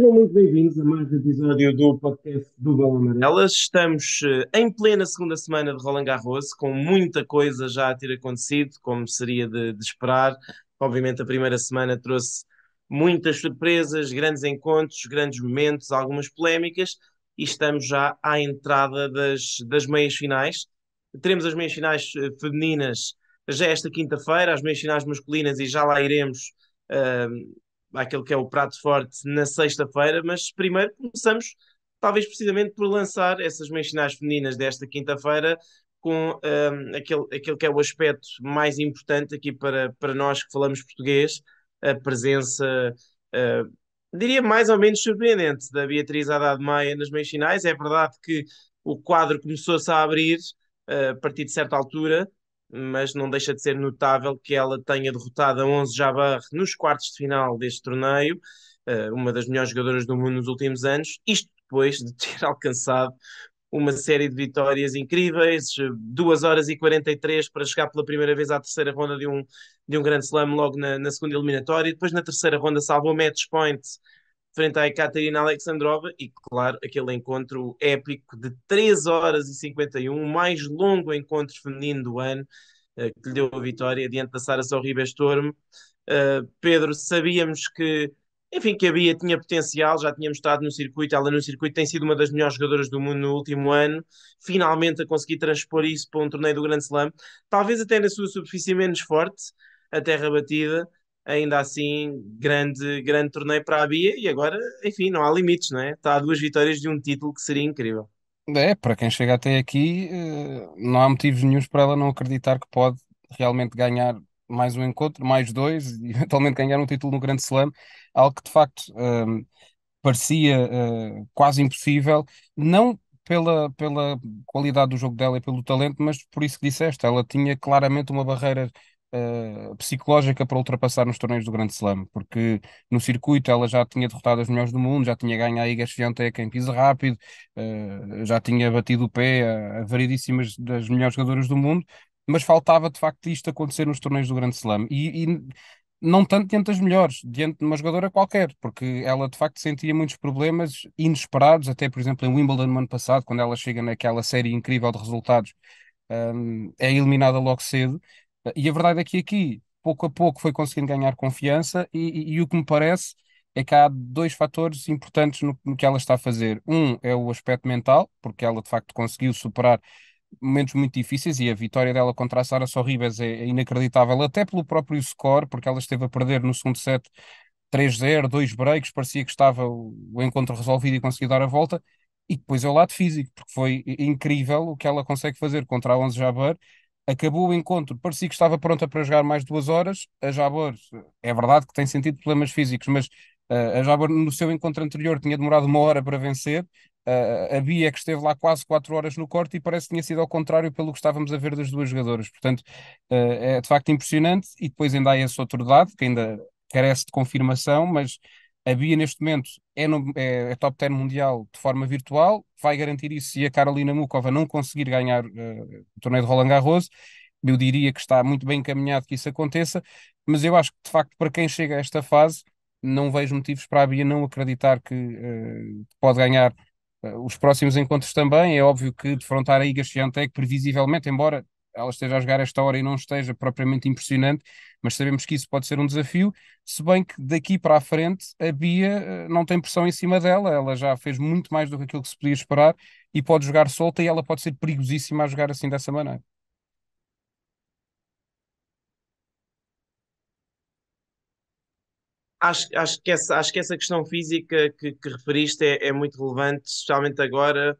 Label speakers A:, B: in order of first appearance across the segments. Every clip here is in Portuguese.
A: Sejam muito bem-vindos a mais um episódio do podcast do Bola Amarela. Estamos eh, em plena segunda semana de Roland Garros, com muita coisa já a ter acontecido, como seria de, de esperar. Obviamente, a primeira semana trouxe muitas surpresas, grandes encontros, grandes momentos, algumas polémicas, e estamos já à entrada das, das meias finais. Teremos as meias finais eh, femininas já esta quinta-feira, as meias finais masculinas, e já lá iremos. Uh, aquele que é o prato forte na sexta-feira, mas primeiro começamos talvez precisamente por lançar essas meias femininas desta quinta-feira com um, aquele, aquele que é o aspecto mais importante aqui para, para nós que falamos português, a presença, uh, diria mais ou menos surpreendente, da Beatriz Haddad Maia nas meias finais. É verdade que o quadro começou-se a abrir uh, a partir de certa altura, mas não deixa de ser notável que ela tenha derrotado a 11 Jabar nos quartos de final deste torneio, eh, uma das melhores jogadoras do mundo nos últimos anos, isto depois de ter alcançado uma série de vitórias incríveis, 2 eh, horas e 43 para chegar pela primeira vez à terceira ronda de um, de um grande slam logo na, na segunda eliminatória, depois na terceira ronda salvou match point frente à Ekaterina Alexandrova, e claro, aquele encontro épico de 3 horas e 51, o mais longo encontro feminino do ano, eh, que lhe deu a vitória diante da Sara Sorriba Storm. Eh, Pedro, sabíamos que enfim, que a Bia tinha potencial, já tínhamos estado no circuito, ela no circuito tem sido uma das melhores jogadoras do mundo no último ano, finalmente a conseguir transpor isso para um torneio do Grande Slam, talvez até na sua superfície menos forte, a terra batida, ainda assim, grande, grande torneio para a Bia e agora, enfim, não há limites, não é? Está a duas vitórias de um título que seria incrível.
B: É, para quem chega até aqui, eh, não há motivos nenhums para ela não acreditar que pode realmente ganhar mais um encontro, mais dois, e eventualmente ganhar um título no Grande Slam, algo que de facto um, ehm, parecia uh, quase impossível, não pela, pela qualidade do jogo dela e pelo talento, mas por isso que disseste, ela tinha claramente uma barreira uh, psicológica para ultrapassar nos torneios do Grande Slam, porque no circuito ela já tinha derrotado as melhores do mundo, já tinha ganho a Iga Swiatek em piso rápido, uh, já tinha batido o pé a, a variedíssimas das melhores jogadoras do mundo, mas faltava de facto isto acontecer nos torneios do Grande Slam. e, e não tanto diante das melhores, diante de uma jogadora qualquer, porque ela de facto sentia muitos problemas inesperados, até por exemplo em Wimbledon no ano passado, quando ela chega naquela série incrível de resultados, um, ehm, é eliminada logo cedo, e a verdade é que aqui, pouco a pouco, foi conseguindo ganhar confiança, e, e, e o que me parece é que há dois fatores importantes no, no, que ela está a fazer. Um é o aspecto mental, porque ela de facto conseguiu superar momentos muito difíceis e a vitória dela contra a Sara Sorribes é, é inacreditável, até pelo próprio score, porque ela esteve a perder no segundo set 3-0, dois breaks, parecia que estava o, encontro resolvido e conseguiu dar a volta. E depois é o lado físico, porque foi incrível o que ela consegue fazer contra a 11 Jaber, Acabou o encontro, parecia que estava pronta para jogar mais duas horas. A Jabor, é verdade que tem sentido problemas físicos, mas uh, a Jabor no seu encontro anterior tinha demorado uma hora para vencer. Uh, a Bia que esteve lá quase quatro horas no corte e parece que tinha sido ao contrário pelo que estávamos a ver das duas jogadoras. Portanto, uh, é de facto impressionante. E depois ainda há esse outro dado que ainda carece de confirmação, mas a Bia, neste momento, é, no, é, é top 10 mundial de forma virtual, vai garantir isso se a Carolina Mukova não conseguir ganhar uh, o torneio de Roland Garros. Eu diria que está muito bem encaminhado que isso aconteça, mas eu acho que, de facto, para quem chega a esta fase, não vejo motivos para a Bia não acreditar que uh, pode ganhar uh, os próximos encontros também. É óbvio que defrontar a Iga Swiatek, previsivelmente, embora ela esteja a jogar esta hora e não esteja propriamente impressionante, mas sabemos que isso pode ser um desafio, se bem que daqui para a frente a Bia eh, não tem pressão em cima dela, ela já fez muito mais do que aquilo que se podia esperar e pode jogar solta e ela pode ser perigosíssima a jogar assim dessa maneira.
A: Acho, acho, que essa, acho que essa questão física que, que referiste é, é muito relevante, especialmente agora,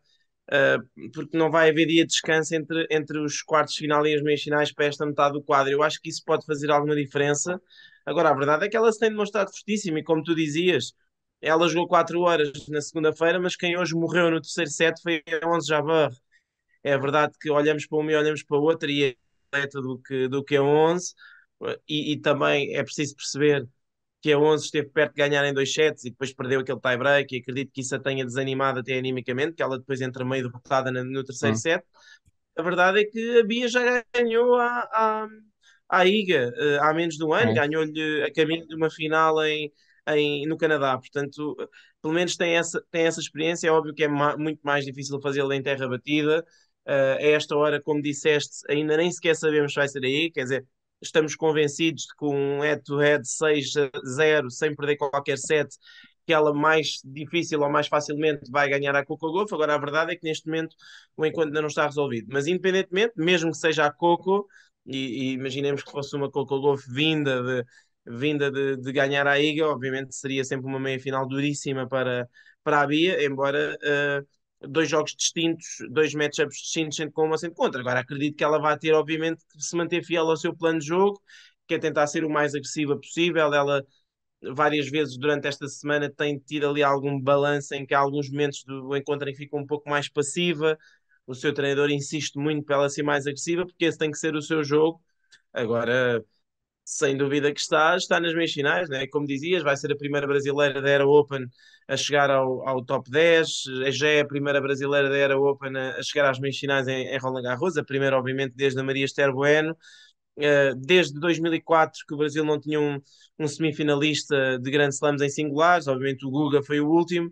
A: uh, porque não vai haver dia de descanso entre, entre os quartos de final e as meias finais para esta metade do quadro. Eu acho que isso pode fazer alguma diferença. Agora, a verdade é que ela se tem demonstrado fortíssima e, como tu dizias, ela jogou 4 horas na segunda-feira, mas quem hoje morreu no terceiro set foi a 11 Jabar. É verdade que olhamos para uma e olhamos para outra e é do que, do que a 11, e, e também é preciso perceber que a 11 esteve perto de ganhar em dois sets e depois perdeu aquele tie-break e acredito que isso a tenha desanimado até animicamente, que ela depois entra meio derrotada no terceiro uhum. set. A verdade é que a Bia já ganhou a, a, a IGA eh, há menos de um ano, uhum. ganhou-lhe a caminho de uma final em, em, no Canadá, portanto, pelo menos tem essa, tem essa experiência. É óbvio que é ma muito mais difícil fazê-la em terra batida. Uh, a esta hora, como disseste, ainda nem sequer sabemos se vai ser aí, quer dizer, estamos convencidos de que um head-to-head 6-0, sem perder qualquer set, que ela mais difícil ou mais facilmente vai ganhar a Coco Golf. Agora, a verdade é que neste momento o encontro ainda não está resolvido. Mas, independentemente, mesmo que seja a Coco, e, e imaginemos que fosse uma Coco Golf vinda de, vinda de, de, ganhar a IGA, obviamente seria sempre uma meia final duríssima para, para a Bia, embora. Uh, dois jogos distintos, dois matchups distintos, sendo com uma, sendo contra. Agora, acredito que ela vai ter, obviamente, que se manter fiel ao seu plano de jogo, que é tentar ser o mais agressiva possível. Ela, várias vezes durante esta semana, tem tido ali algum balanço em que há alguns momentos do encontro em que fica um pouco mais passiva. O seu treinador insiste muito para ela ser mais agressiva, porque esse tem que ser o seu jogo. Agora, sem dúvida que está, está nas meias finais, né? como dizias, vai ser a primeira brasileira da Era Open a chegar ao, ao top 10, eh, já é a primeira brasileira da Era Open a, a chegar às meias finais em, em, Roland Garros, a primeira obviamente desde a Maria Esther Bueno, eh, desde 2004 que o Brasil não tinha um, um semifinalista de Grand Slams em singulares, obviamente o Guga foi o último,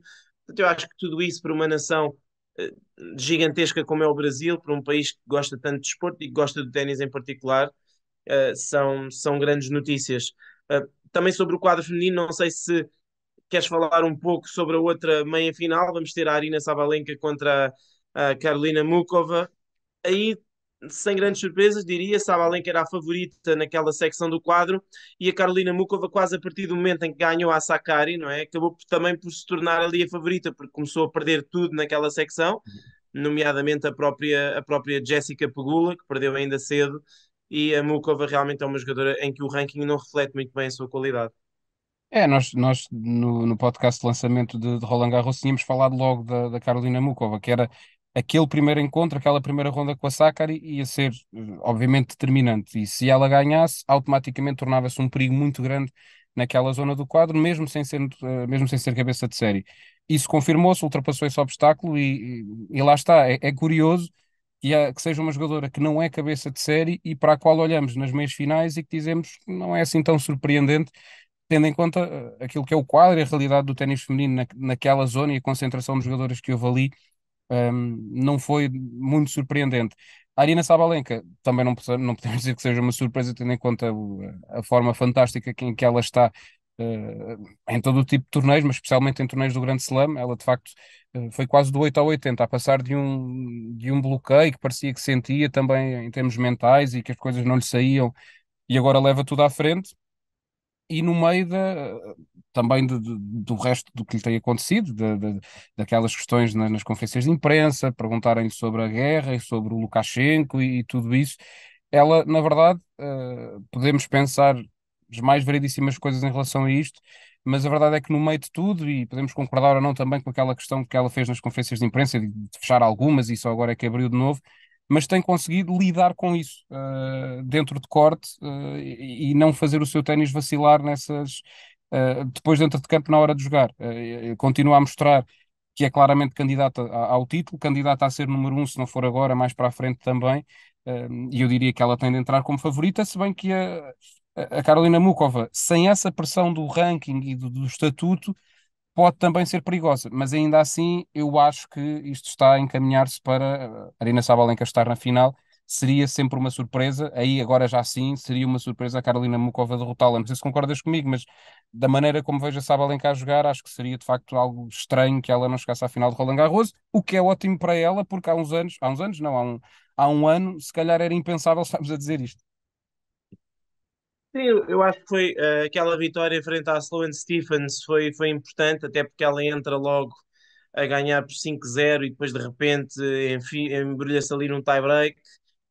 A: então eu acho que tudo isso para uma nação eh, gigantesca como é o Brasil, para um país que gosta tanto de esporte e que gosta do ténis em particular, uh, são, são grandes notícias. Uh, também sobre o quadro feminino, não sei se queres falar um pouco sobre a outra meia final. Vamos ter a Arina Sabalenka contra a Carolina Mukova. Aí, sem grandes surpresas, diria, Sabalenka era a favorita naquela secção do quadro e a Carolina Mukova, quase a partir do momento em que ganhou a Sakari, não é? Acabou também por se tornar ali a favorita, porque começou a perder tudo naquela secção uhum. nomeadamente a própria, a própria Jessica Pegula, que perdeu ainda cedo e a Mukova realmente é uma jogadora em que o ranking não reflete muito bem a sua qualidade.
B: É, nós, nós no, no podcast de lançamento de, de Roland Garros tínhamos falado logo da, da Carolina Mukova, que era aquele primeiro encontro, aquela primeira ronda com a Sakari ia ser, obviamente, determinante. E se ela ganhasse, automaticamente tornava-se um perigo muito grande naquela zona do quadro, mesmo sem ser, eh, mesmo sem ser cabeça de série. Isso confirmou-se, ultrapassou esse obstáculo e, e lá está. É, é curioso e há, que seja uma jogadora que não é cabeça de série e para a qual olhamos nas meias finais e que dizemos que não é assim tão surpreendente, tendo em conta eh, aquilo que é o quadro e a realidade do ténis feminino na, naquela zona e a concentração de jogadores que houve ali, um, ehm, não foi muito surpreendente. A Arina Sabalenka também não, não podemos dizer que seja uma surpresa, tendo em conta eh, a forma fantástica em que ela está eh, em todo o tipo de torneios, mas especialmente em torneios do Grande Slam, ela de facto eh, foi quase do 8 ao 80, a passar de um, de um bloqueio que parecia que sentia também em termos mentais e que as coisas não lhe saíam, e agora leva tudo à frente. E no meio da, também de, de, do resto do que lhe tem acontecido, de, daquelas questões nas, nas conferências de imprensa, perguntarem-lhe sobre a guerra e sobre o Lukashenko e, e tudo isso, ela, na verdade, uh, podemos pensar as mais variedíssimas coisas em relação a isto, mas a verdade é que no meio de tudo, e podemos concordar ou não também com aquela questão que ela fez nas conferências de imprensa, de fechar algumas e só agora é que abriu de novo, mas tem conseguido lidar com isso uh, dentro de corte uh, e, não fazer o seu ténis vacilar nessas. Uh, depois dentro de campo na hora de jogar. continua a mostrar que é claramente candidata ao título, candidata a ser número um, se não for agora, mais para a frente também. E eu diria que ela tem de entrar como favorita, se bem que a, a Carolina Mukova, sem essa pressão do ranking e do, do estatuto, pode também ser perigosa, mas ainda assim eu acho que isto está a encaminhar-se para a eh, Arina Sabalenka estar na final, seria sempre uma surpresa, aí agora já sim seria uma surpresa a Carolina Mukova derrotá-la, não sei se concordas comigo, mas da maneira como vejo a Sabalenka a jogar, acho que seria de facto algo estranho que ela não chegasse à final de Roland Garros, o que é ótimo para ela, porque há uns anos, há uns anos não, há um, há um ano, se calhar era impensável estarmos a dizer isto.
A: Sim, eu acho que foi uh, aquela vitória frente à Sloan Stephens foi, foi importante, até porque ela entra logo a ganhar por 5-0 e depois de repente embrulha-se ali num tie-break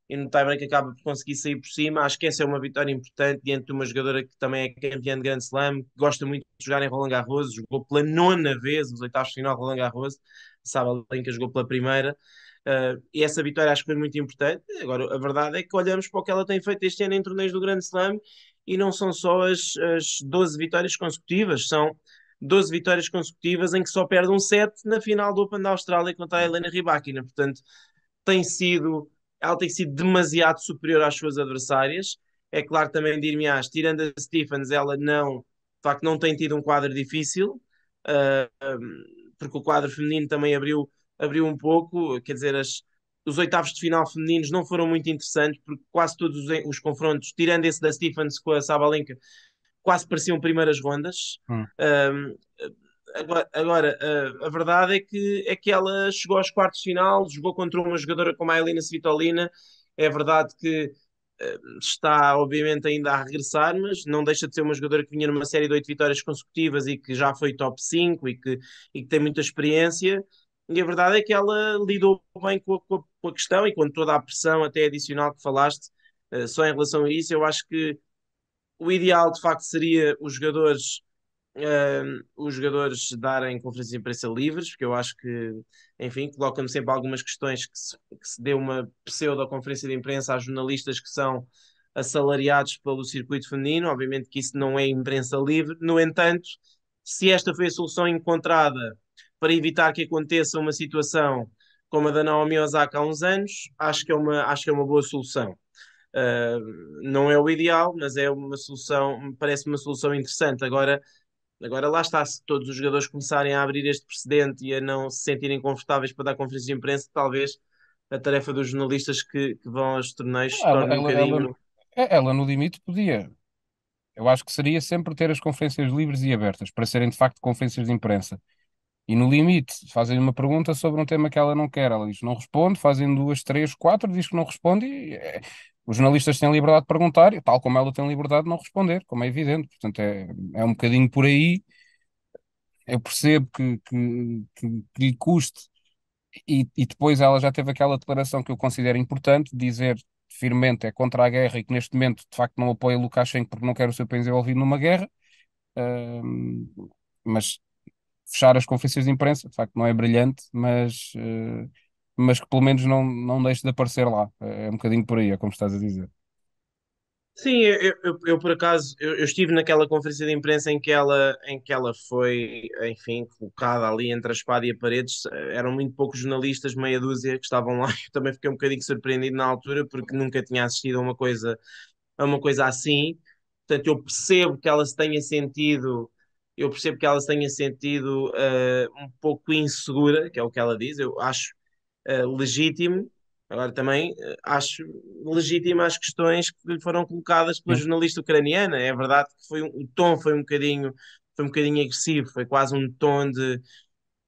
A: e no tie-break acaba por conseguir sair por cima. Acho que essa é uma vitória importante diante de uma jogadora que também é campeã de Grand Slam, que gosta muito de jogar em Roland Garros, jogou pela nona vez nos oitavos de final Roland Garros, sabe a que jogou pela primeira. Uh, e essa vitória acho que foi muito importante. Agora, a verdade é que olhamos para o que ela tem feito este ano em torneios do Grande Slam e não são só as, as 12 vitórias consecutivas, são 12 vitórias consecutivas em que só perde um set na final do Open da Austrália contra a Helena Rybakina. Portanto, tem sido, ela tem sido demasiado superior às suas adversárias. É claro também dir-me-ás, ah, tirando a Stephens, ela não, de facto, não tem tido um quadro difícil, uh, porque o quadro feminino também abriu abriu um pouco, quer dizer, as, os oitavos de final femininos não foram muito interessantes, porque quase todos os, os confrontos, tirando esse da Stephens com a Sabalenka, quase pareciam primeiras rondas. Hum. Um, agora, agora a, a verdade é que, é que ela chegou aos quartos de final, jogou contra uma jogadora como a Elina Svitolina. É verdade que está obviamente ainda a regressar, mas não deixa de ser uma jogadora que vinha numa série de oito vitórias consecutivas e que já foi top 5 e que, e que tem muita experiência. E a verdade é que ela lidou bem com a, com a questão e com toda a pressão, até adicional, que falaste. Uh, só em relação a isso, eu acho que o ideal de facto seria os jogadores. Uh, os jogadores darem conferências de imprensa livres, porque eu acho que, enfim, coloca me sempre algumas questões que se, que se dê uma pseudo-conferência de imprensa a jornalistas que são assalariados pelo circuito feminino. Obviamente que isso não é imprensa livre. No entanto, se esta foi a solução encontrada para evitar que aconteça uma situação como a da Naomi Osaka há uns anos, acho que é uma, acho que é uma boa solução. Uh, não é o ideal, mas é uma solução, parece uma solução interessante. Agora, agora lá está, se todos os jogadores começarem a abrir este precedente e a não se sentirem confortáveis para dar conferência de imprensa, talvez a tarefa dos jornalistas que, que vão aos torneios se torne um bocadinho. Ela, ela,
B: é, ela, no limite, podia. Eu acho que seria sempre ter as conferências livres e abertas, para serem de facto conferências de imprensa. E no limite, fazem uma pergunta sobre um tema que ela não quer. Ela diz que não responde, fazem duas, três, quatro, diz que não responde e é, os jornalistas têm liberdade de perguntar, e tal como ela tem liberdade de não responder, como é evidente. Portanto, é, é um bocadinho por aí. Eu percebo que, que, que, que lhe custe. E, e depois ela já teve aquela declaração que eu considero importante, dizer firmemente é contra a guerra e que neste momento de facto não apoia Lukashenko porque não quer o seu país envolvido numa guerra. Uh, mas fechar as conferências de imprensa, de facto não é brilhante, mas, eh, mas que pelo menos não, não deixe de aparecer lá. É, é um bocadinho por aí, é como estás a dizer.
A: Sim, eu, eu, eu por acaso eu, eu, estive naquela conferência de imprensa em que ela, em que ela foi, enfim, colocada ali entre a espada e a parede. Eram muito poucos jornalistas, meia dúzia, que estavam lá. Eu também fiquei um bocadinho surpreendido na altura porque nunca tinha assistido a uma coisa, a uma coisa assim. Portanto, eu percebo que ela se tenha sentido eu percebo que ela se tenha sentido uh, um pouco insegura, que é o que ela diz, eu acho uh, legítimo, agora também uh, acho legítimo as questões que lhe foram colocadas pela jornalista ucraniana, é verdade que foi um, o tom foi um bocadinho foi um bocadinho agressivo, foi quase um tom de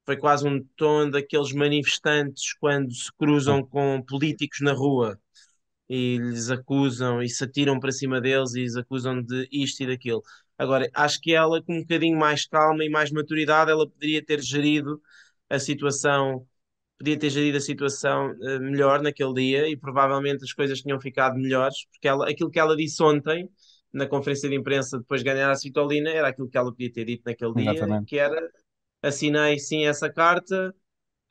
A: foi quase um tom daqueles manifestantes quando se cruzam com políticos na rua e lhes acusam e se atiram para cima deles e lhes acusam de isto e daquilo. Agora, acho que ela, com um bocadinho mais calma e mais maturidade, ela poderia ter gerido a situação, podia ter gerido a situação uh, melhor naquele dia e provavelmente as coisas tinham ficado melhores, porque ela, aquilo que ela disse ontem, na conferência de imprensa depois de ganhar a Citolina, era aquilo que ela podia ter dito naquele dia, que era assinei sim essa carta,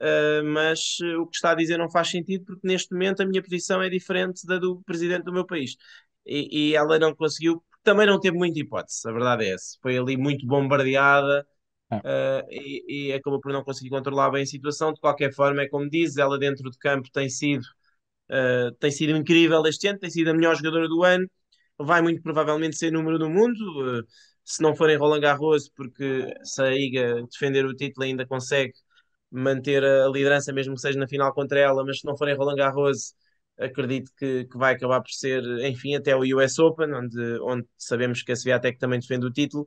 A: uh, mas eh, o que está a dizer não faz sentido porque neste momento a minha posição é diferente da do presidente do meu país. E, e ela não conseguiu também não teve muita hipótese, a verdade é essa. Foi ali muito bombardeada ah. uh, e, e, acabou por não conseguir controlar bem a situação. De qualquer forma, é como diz, ela dentro de campo tem sido, uh, tem sido incrível este ano, tem sido a melhor jogadora do ano, vai muito provavelmente ser número do mundo. Uh, se não forem Roland Garros, porque se a Iga defender o título ainda consegue manter a liderança, mesmo que seja na final contra ela, mas se não forem Roland Garros, acredito que, que vai acabar por ser, enfim, até o US Open, onde, onde sabemos que a Sviatek também defende o título,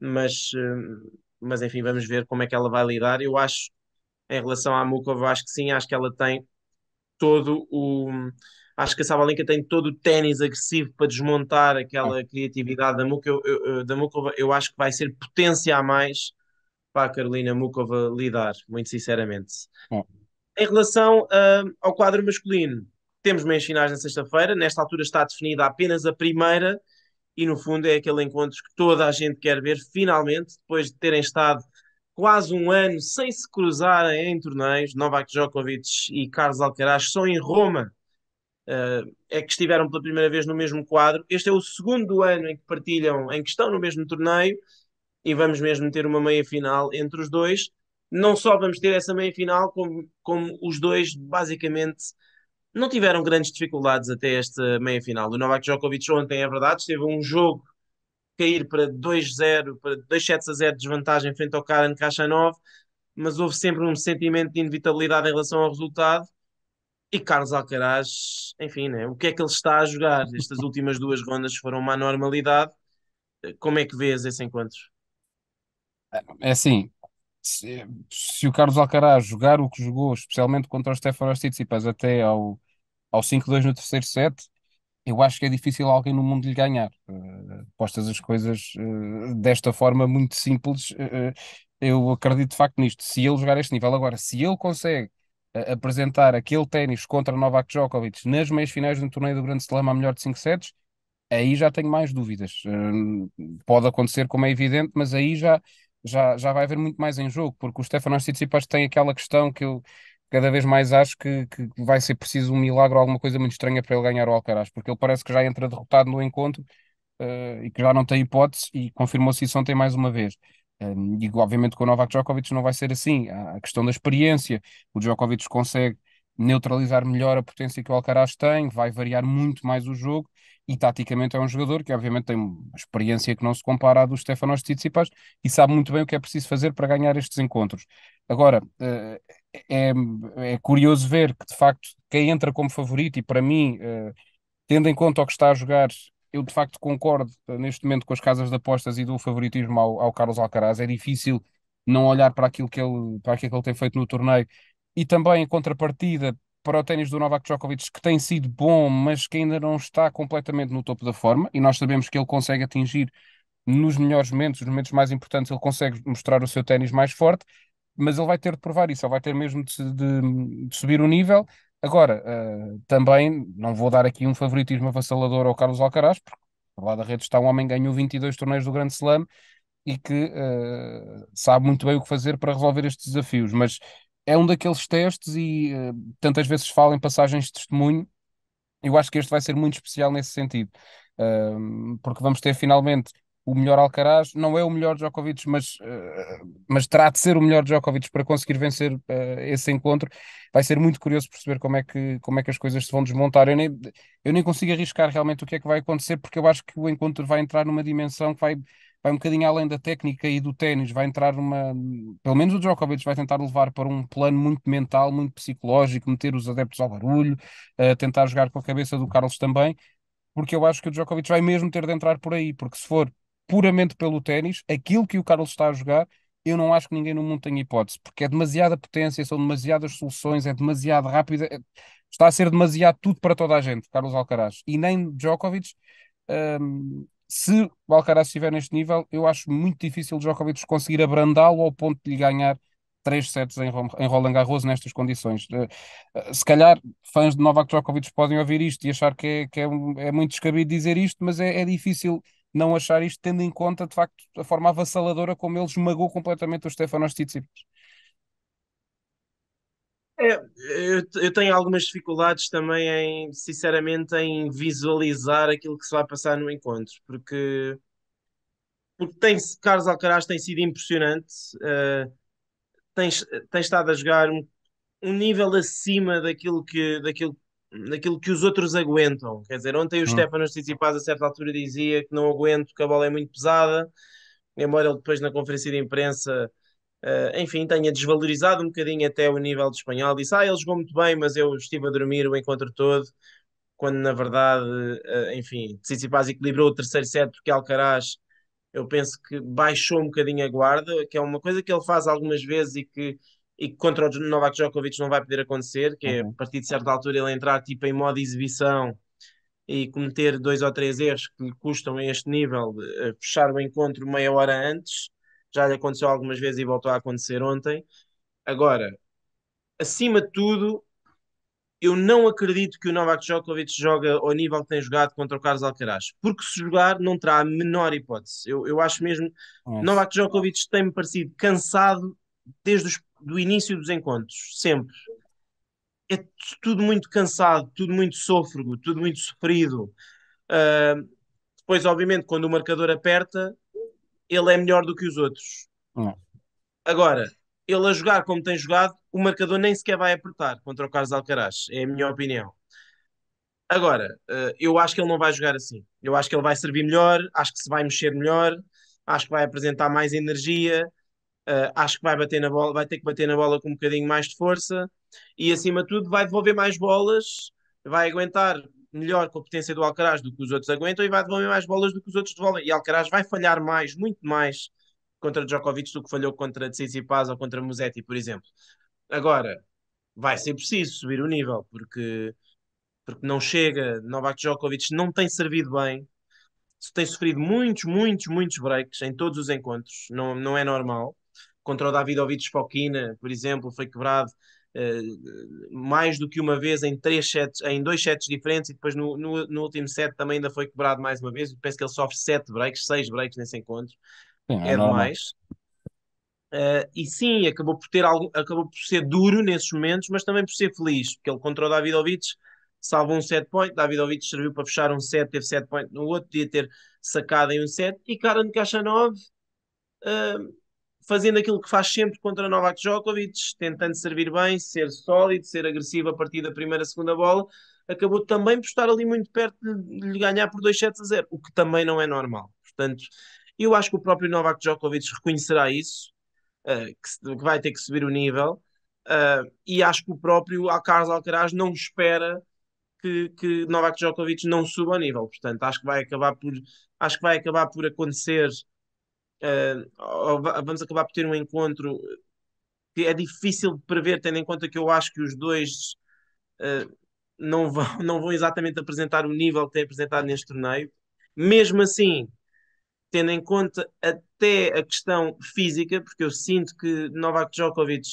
A: mas, hum, mas enfim, vamos ver como é que ela vai lidar. Eu acho, em relação à Mukova, acho que sim, acho que ela tem todo o. Acho que a Sabalenka tem todo o ténis agressivo para desmontar aquela criatividade da Mukova. Eu, da Mukova, eu acho que vai ser potência a mais para a Carolina Mukova lidar, muito sinceramente. É. Em relação uh, ao quadro masculino, temos meias finais na sexta-feira, nesta altura está definida apenas a primeira, e no fundo é aquele encontro que toda a gente quer ver, finalmente, depois de terem estado quase um ano sem se cruzarem em torneios. Novak Djokovic e Carlos Alcaraz só em Roma uh, é que estiveram pela primeira vez no mesmo quadro. Este é o segundo ano em que partilham, em que estão no mesmo torneio, e vamos mesmo ter uma meia final entre os dois. Não só vamos ter essa meia final, como, como os dois basicamente não tiveram grandes dificuldades até esta meia final. O Novak Djokovic ontem, é verdade, teve um jogo cair para 2-0, para 2-7 a 0 de desvantagem frente ao Karen Khachanov, mas houve sempre um sentimento de inevitabilidade em relação ao resultado. E Carlos Alcaraz, enfim, né? o que é que ele está a jogar? Estas últimas duas rondas foram uma normalidade. Como é que vês esse encontro?
B: É, é assim, se, se o Carlos Alcaraz jogar o que jogou, especialmente contra o Stefano Tsitsipas até ao, ao 5-2 no terceiro set, eu acho que é difícil alguém no mundo lhe ganhar. Uh, eh, postas as coisas uh, desta forma muito simples, uh, eu acredito de facto nisto. Se ele jogar este nível agora, se ele consegue apresentar aquele ténis contra Novak Djokovic nas meias finais de um torneio do Grande Slam a melhor de 5 sets, aí já tenho mais dúvidas. pode acontecer, como é evidente, mas aí já, já, já vai haver muito mais em jogo, porque o Stefanos Tsitsipas tem aquela questão que eu cada vez mais acho que, que vai ser preciso um milagre ou alguma coisa muito estranha para ele ganhar o Alcaraz, porque ele parece que já entra derrotado no encontro uh, e que já não tem hipótese, e confirmou-se isso ontem mais uma vez. e ehm, obviamente com o Novak Djokovic não vai ser assim. Há a questão da experiência, o Djokovic consegue neutralizar melhor a potência que o Alcaraz tem, vai variar muito mais o jogo e taticamente é um jogador que obviamente tem uma experiência que não se compara à do Stefanos Tsitsipas e sabe muito bem o que é preciso fazer para ganhar estes encontros. Agora, eh, é, é curioso ver que, de facto, quem entra como favorito, e para mim, uh, tendo em conta o que está a jogar, eu de facto concordo eh, neste momento com as casas de apostas e do favoritismo ao, ao Carlos Alcaraz. É difícil não olhar para aquilo, que ele, para aquilo que ele tem feito no torneio e também em contrapartida para o ténis do Novak Djokovic, que tem sido bom, mas que ainda não está completamente no topo da forma. E nós sabemos que ele consegue atingir nos melhores momentos, nos momentos mais importantes, ele consegue mostrar o seu ténis mais forte mas ele vai ter de provar isso, ele vai ter mesmo de, de, de subir o nível. Agora, uh, também não vou dar aqui um favoritismo avassalador ao Carlos Alcaraz, porque lá da rede está um homem que ganhou 22 torneios do Grande Slam e que uh, sabe muito bem o que fazer para resolver estes desafios, mas é um daqueles testes e uh, tantas vezes falam em passagens de testemunho, eu acho que este vai ser muito especial nesse sentido, porque vamos ter finalmente o melhor Alcaraz não é o melhor Djokovic, mas, uh, mas terá de ser o melhor Djokovic para conseguir vencer uh, esse encontro. Vai ser muito curioso perceber como é que, como é que as coisas se vão desmontar. Eu nem, eu nem consigo arriscar realmente o que é que vai acontecer, porque eu acho que o encontro vai entrar numa dimensão que vai, vai um bocadinho além da técnica e do ténis. Vai entrar numa. Pelo menos o Djokovic vai tentar levar para um plano muito mental, muito psicológico, meter os adeptos ao barulho, uh, tentar jogar com a cabeça do Carlos também. Porque eu acho que o Djokovic vai mesmo ter de entrar por aí, porque se for puramente pelo ténis, aquilo que o Carlos está a jogar, eu não acho que ninguém no mundo tenha hipótese, porque é demasiada potência, são demasiadas soluções, é demasiado rápido, é, está a ser demasiado tudo para toda a gente, Carlos Alcaraz. E nem Djokovic, hum, se o Alcaraz estiver neste nível, eu acho muito difícil Djokovic conseguir abrandá-lo ao ponto de lhe ganhar três sets em, Roland Garros nestas condições. Eh, eh, se calhar fãs de Novak Djokovic podem ouvir isto e achar que é, que é, é muito descabido dizer isto, mas é, é difícil não achar isto, tendo em conta, de facto, a forma avassaladora como ele esmagou completamente o Stefanos Tsitsipas.
A: É, eu, eu, tenho algumas dificuldades também, em, sinceramente, em visualizar aquilo que se vai passar no encontro, porque, porque tem, Carlos Alcaraz tem sido impressionante, uh, eh, tem, tem estado a jogar um, um nível acima daquilo que, daquilo naquilo que os outros aguentam. Quer dizer, ontem o hum. Stefanos Tsitsipas a certa altura dizia que não aguento, que a bola é muito pesada, embora ele depois na conferência de imprensa, uh, enfim, tenha desvalorizado um bocadinho até o nível do espanhol. Disse, ah, ele jogou muito bem, mas eu estive a dormir o encontro todo, quando na verdade, uh, enfim, Tsitsipas equilibrou o terceiro set porque Alcaraz eu penso que baixou um bocadinho a guarda, que é uma coisa que ele faz algumas vezes e que e que contra o Novak Djokovic não vai poder acontecer, que é uhum. a partir de certa altura ele entrar tipo em modo exibição e cometer dois ou três erros que lhe custam a este nível de eh, fechar o encontro meia hora antes, já lhe aconteceu algumas vezes e voltou a acontecer ontem. Agora, acima de tudo, eu não acredito que o Novak Djokovic joga ao nível que tem jogado contra o Carlos Alcaraz, porque se jogar não terá a menor hipótese. Eu, eu acho mesmo que Novak Djokovic tem-me parecido cansado desde os do início dos encontros, sempre. É tudo muito cansado, tudo muito sôfrego, tudo muito sofrido. Uh, depois, obviamente, quando o marcador aperta, ele é melhor do que os outros. Hum. Agora, ele a jogar como tem jogado, o marcador nem sequer vai apertar contra o Carlos Alcaraz, é a minha opinião. Agora, ah, eu acho que ele não vai jogar assim. Eu acho que ele vai servir melhor, acho que se vai mexer melhor, acho que vai apresentar mais energia, Uh, acho que vai bater na bola, vai ter que bater na bola com um bocadinho mais de força e acima de tudo vai devolver mais bolas, vai aguentar melhor com a potência do Alcaraz do que os outros aguentam e vai devolver mais bolas do que os outros devolvem. E Alcaraz vai falhar mais, muito mais contra Djokovic do que falhou contra Tsitsipas ou contra Musetti, por exemplo. Agora, vai ser preciso subir o nível, porque, porque não chega, Novak Djokovic não tem servido bem, tem sofrido muitos, muitos, muitos breaks em todos os encontros, não, não é normal contra o Davidovich Spokina, por exemplo, foi quebrado uh, mais do que uma vez em três sets, em dois sets diferentes, e depois no, no, no, último set também ainda foi quebrado mais uma vez. Penso que ele sofre sete breaks, seis breaks nesse encontro.
B: Sim, é, é demais.
A: Uh, eh, e sim, acabou por ter algo, acabou por ser duro nesses momentos, mas também por ser feliz, porque ele contra o Davidovich salvou um set point, Davidovich serviu para fechar um set, teve set point no outro, podia ter sacado em um set, e Karen Kachanov uh, fazendo aquilo que faz sempre contra Novak Djokovic, tentando servir bem, ser sólido, ser agressivo a partir da primeira, segunda bola, acabou também por estar ali muito perto de lhe ganhar por 2 sets a 0, o que também não é normal. Portanto, eu acho que o próprio Novak Djokovic reconhecerá isso, uh, que, que, vai ter que subir o nível, uh, e acho que o próprio Carlos Alcaraz não espera que, que, Novak Djokovic não suba o nível. Portanto, acho que vai acabar por, acho que vai acabar por acontecer uh, vamos acabar por ter um encontro que é difícil de prever, tendo em conta que eu acho que os dois uh, não, vão, não vão exatamente apresentar o nível que têm apresentado neste torneio. Mesmo assim, tendo em conta até a questão física, porque eu sinto que Novak Djokovic,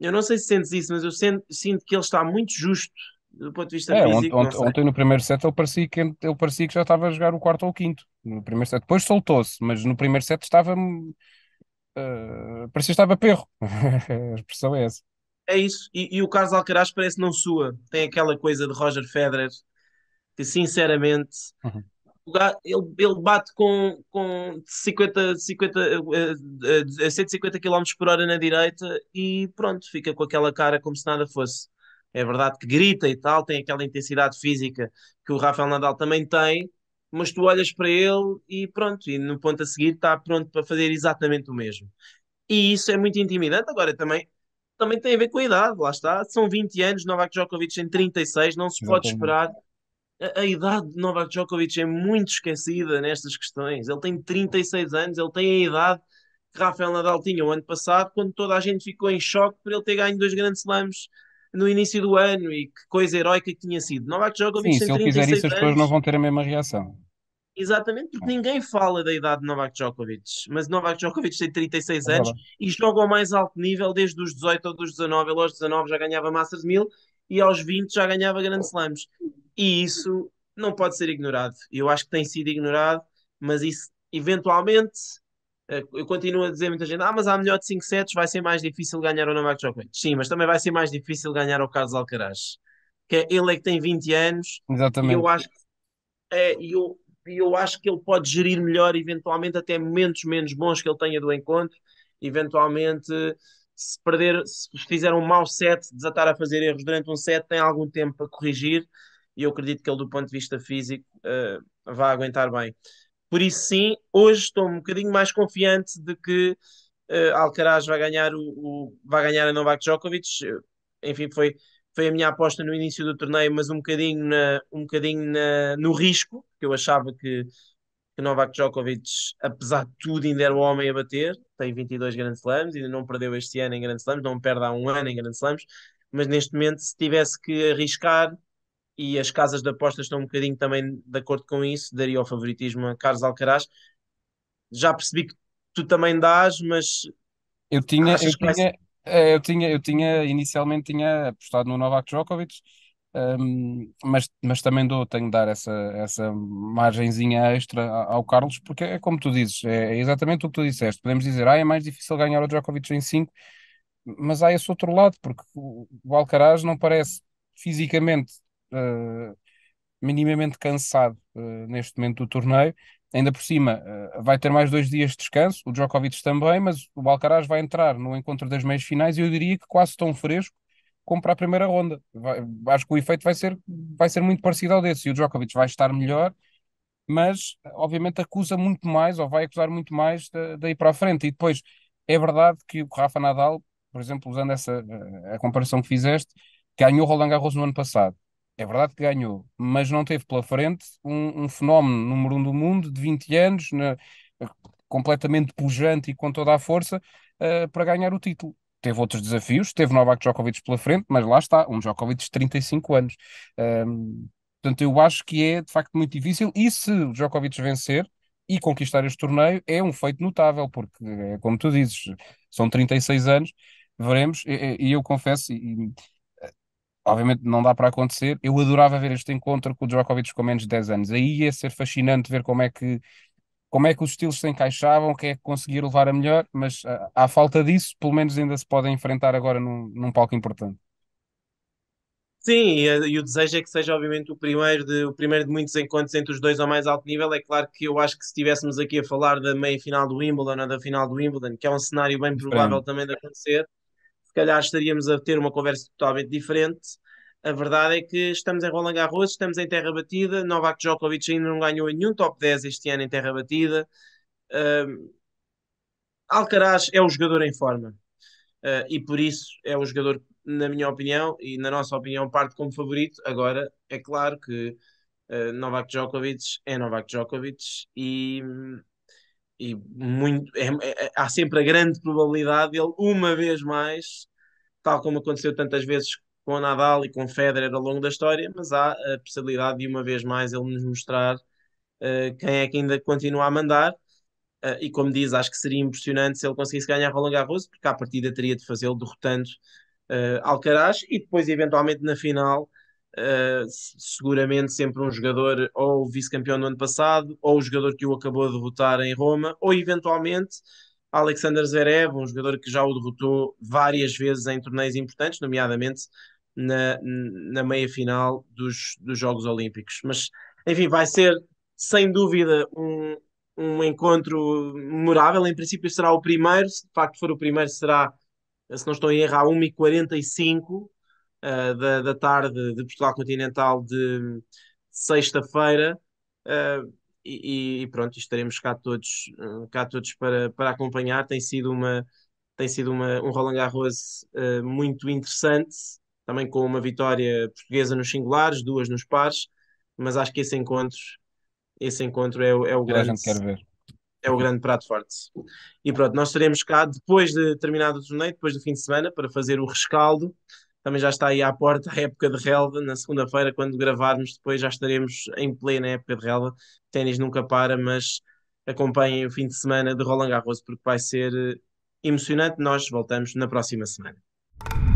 A: eu não sei se sentes isso, mas eu sinto que ele está muito justo do ponto de vista é, físico. Ont, ont, ontem
B: no primeiro set ele parecia, que, ele parecia que já estava a jogar o quarto ou o quinto. No primeiro set. Depois soltou-se, mas no primeiro set estava. Uh, parecia que estava perro. a expressão é essa.
A: É isso. E, e o Carlos Alcaraz parece não sua. Tem aquela coisa de Roger Federer que, sinceramente. Uhum. Ele, ele, bate com, com 50, 50, uh, uh, 150 km por hora na direita e pronto, fica com aquela cara como se nada fosse é verdade que grita e tal, tem aquela intensidade física que o Rafael Nadal também tem, mas tu olhas para ele e pronto, e no ponto a seguir está pronto para fazer exatamente o mesmo. E isso é muito intimidante. Agora, também, também tem a ver com a idade, lá está. São 20 anos, Novak Djokovic tem 36, não se pode esperar. A, a, idade de Novak Djokovic é muito esquecida nestas questões. Ele tem 36 anos, ele tem a idade que Rafael Nadal tinha o ano passado, quando toda a gente ficou em choque por ele ter ganho dois grandes slams no início do ano e que coisa heróica que tinha sido. Novak Djokovic Sim, se ele fizer isso, as pessoas
B: não vão ter a mesma reação.
A: Exatamente, porque é. ninguém fala da idade de Novak Djokovic, mas Novak Djokovic tem 36 é anos e joga ao mais alto nível desde os 18 ou dos 19. Ele aos 19 já ganhava Masters 1000 e aos 20 já ganhava Grand Slams. E isso não pode ser ignorado. Eu acho que tem sido ignorado, mas isso eventualmente eh, eu continuo a dizer muita gente, ah, mas há melhor de 5 sets, vai ser mais difícil ganhar o Novak Djokovic. Sim, mas também vai ser mais difícil ganhar ao Carlos Alcaraz. Que é, ele é que tem 20 anos. Exatamente. É, e eu acho, é, eu, eu acho que ele pode gerir melhor, eventualmente, até momentos menos bons que ele tenha do encontro. Eventualmente, se perder, se fizer um mau set, desatar a fazer erros durante um set, tem algum tempo para corrigir. E eu acredito que ele, do ponto de vista físico, uh, eh, vai aguentar bem. Por isso, sim, hoje estou um bocadinho mais confiante de que uh, Alcaraz vai ganhar, o, o, vai ganhar a Novak Djokovic. Enfim, foi, foi a minha aposta no início do torneio, mas um bocadinho, na, um bocadinho na, no risco, que eu achava que, que Novak Djokovic, apesar de tudo, ainda era o homem a bater. Tem 22 Grand Slams, ainda não perdeu este ano em Grand Slams, não perde há um ano em Grand Slams. Mas neste momento, se tivesse que arriscar, e as casas de apostas estão um bocadinho também de acordo com isso, daria o favoritismo a Carlos Alcaraz. Já percebi que tu também dás, mas
B: eu tinha, eu tinha, é, eu tinha, eu tinha, inicialmente tinha apostado no Novak Djokovic, um, mas, mas também dou, tenho de dar essa, essa margenzinha extra ao Carlos, porque é como tu dizes, é, é exatamente o que tu disseste. Podemos dizer, ah, é mais difícil ganhar o Djokovic em 5, mas há esse outro lado, porque o Alcaraz não parece fisicamente uh, minimamente cansado uh, neste momento do torneio. Ainda por cima, uh, vai ter mais dois dias de descanso, o Djokovic também, mas o Alcaraz vai entrar no encontro das meias finais e eu diria que quase tão fresco como para a primeira ronda. Vai, acho que o efeito vai ser, vai ser muito parecido ao desse e o Djokovic vai estar melhor, mas obviamente acusa muito mais ou vai acusar muito mais daí para a frente. E depois, é verdade que o Rafa Nadal, por exemplo, usando essa a comparação que fizeste, ganhou Roland Garros no ano passado. É verdade que ganhou, mas não teve pela frente um, um fenómeno número um do mundo de 20 anos, completamente pujante e com toda a força, uh, para ganhar o título teve outros desafios, teve Novak Djokovic pela frente, mas lá está, um Djokovic de 35 anos. Um, portanto, eu acho que é de facto muito difícil. E se o Djokovic vencer e conquistar este torneio, é um feito notável, porque, é como tu dizes, são 36 anos, veremos. E, eu confesso, e, obviamente não dá para acontecer. Eu adorava ver este encontro com o Djokovic com menos de 10 anos. Aí ia ser fascinante ver como é que como é que os estilos se encaixavam, quem é que conseguia levar a melhor, mas ah, à falta disso, pelo menos ainda se podem enfrentar agora num, num palco importante.
A: Sim, e, ah, e, o desejo é que seja obviamente o primeiro, de, o primeiro de muitos encontros entre os dois ao mais alto nível. É claro que eu acho que se estivéssemos aqui a falar da meia-final do Wimbledon ou da final do Wimbledon, que é um cenário bem provável também de acontecer, se calhar estaríamos a ter uma conversa totalmente diferente. A verdade é que estamos em Roland Garros, estamos em terra batida. Novak Djokovic ainda não ganhou nenhum top 10 este ano em terra batida. Uh, Alcaraz é o jogador em forma uh, e por isso é o jogador, na minha opinião e na nossa opinião, parte como favorito. Agora, é claro que uh, Novak Djokovic é Novak Djokovic e, hum, e muito, é, é, é, há sempre a grande probabilidade dele, uma vez mais, tal como aconteceu tantas vezes com o Nadal e com o Federer ao longo da história, mas há a possibilidade de uma vez mais ele nos mostrar uh, quem é que ainda continua a mandar. Uh, e como diz, acho que seria impressionante se ele conseguisse ganhar Roland Garros, porque à partida teria de fazê-lo derrotando uh, Alcaraz e depois, eventualmente, na final, ah, seguramente sempre um jogador ou vice-campeão do ano passado, ou o jogador que o acabou de derrotar em Roma, ou eventualmente Alexander Zverev, um jogador que já o derrotou várias vezes em torneios importantes, nomeadamente na, na meia-final dos, dos Jogos Olímpicos. Mas, enfim, vai ser sem dúvida um, um encontro memorável. Em princípio será o primeiro, se de facto for o primeiro será, se não estou em erro, a 1h45 uh, da, da tarde de Portugal Continental de sexta-feira. Uh, e, e, pronto, estaremos cá todos, eh, cá todos para, para acompanhar. Tem sido, uma, tem sido uma, um Roland Garros uh, muito interessante, também com uma vitória portuguesa nos singulares, duas nos pares, mas acho que esse encontro, esse encontro é, é o grande. É o grande prato forte. E pronto, nós estaremos cá depois de terminado o torneio, depois do fim de semana, para fazer o rescaldo também já está aí à porta a época de relva. Na segunda-feira, quando gravarmos, depois já estaremos em plena época de relva. tênis ténis nunca para, mas acompanhem o fim de semana de Roland Garros, porque vai ser eh, emocionante. Nós voltamos na próxima semana.